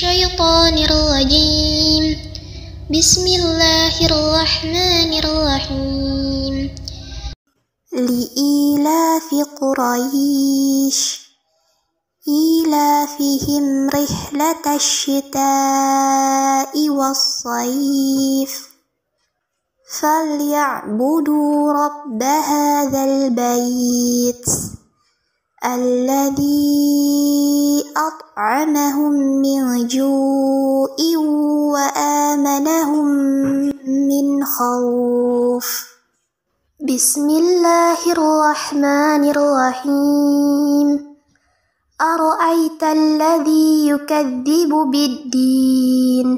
الشيطان الرجيم بسم الله الرحمن الرحيم لإيلاف قريش إيلافهم رحلة الشتاء والصيف فليعبدوا رب هذا البيت الذي أطعمهم من جوع وآمنهم من خوف بسم الله الرحمن الرحيم أرأيت الذي يكذب بالدين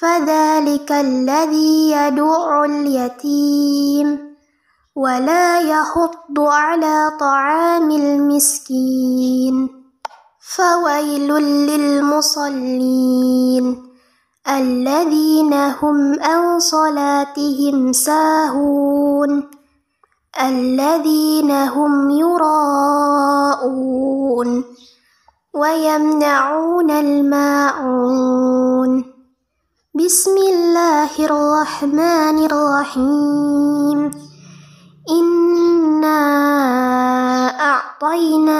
فذلك الذي يدع اليتيم ولا يحض على طعام المسكين فويل للمصلين الذين هم عن صلاتهم ساهون الذين هم يراءون ويمنعون الماعون بسم الله الرحمن الرحيم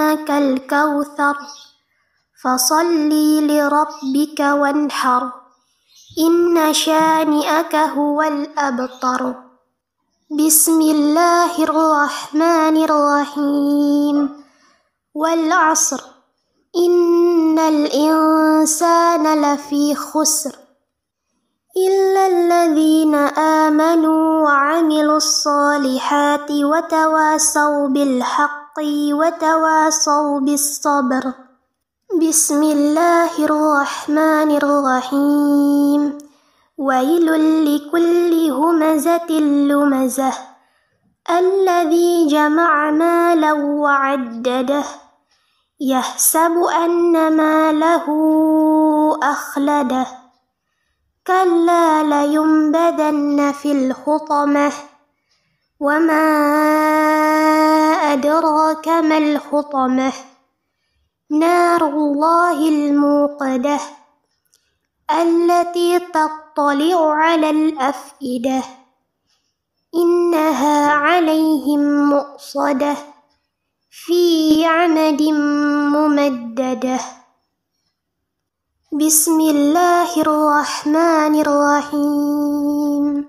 أعطيناك الكوثر فصل لربك وانحر إن شانئك هو الأبطر بسم الله الرحمن الرحيم والعصر إن الإنسان لفي خسر إلا الذين آمنوا وعملوا الصالحات وتواصوا بالحق وتواصوا بالصبر بسم الله الرحمن الرحيم ويل لكل همزة لمزة الذي جمع مالا وعدده يحسب أن ماله أخلده كلا لينبذن في الحطمة وما أدراك ما الحطمة نار الله الموقدة التي تطلع على الأفئدة إنها عليهم مؤصدة في عمد ممددة بسم الله الرحمن الرحيم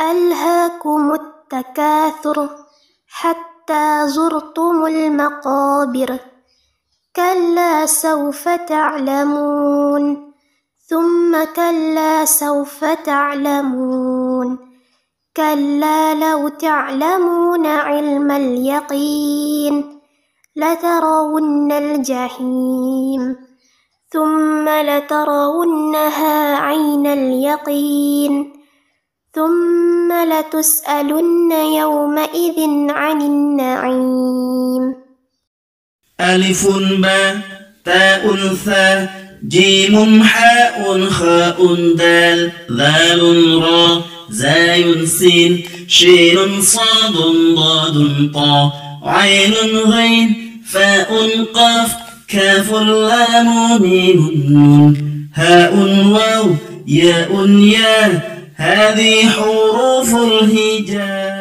ألهاكم التكاثر حتى زرتم المقابر كلا سوف تعلمون ثم كلا سوف تعلمون كلا لو تعلمون علم اليقين لترون الجحيم ثم لترونها عين اليقين ثم لتسألن يومئذ عن النعيم ألف باء تاء ثاء جيم حاء خاء دال ذال را زاي سين شين صاد ضاد طا عين غين فاء قاف كاف لام ميم هاء واو ياء ياء هذه حروف الهجاء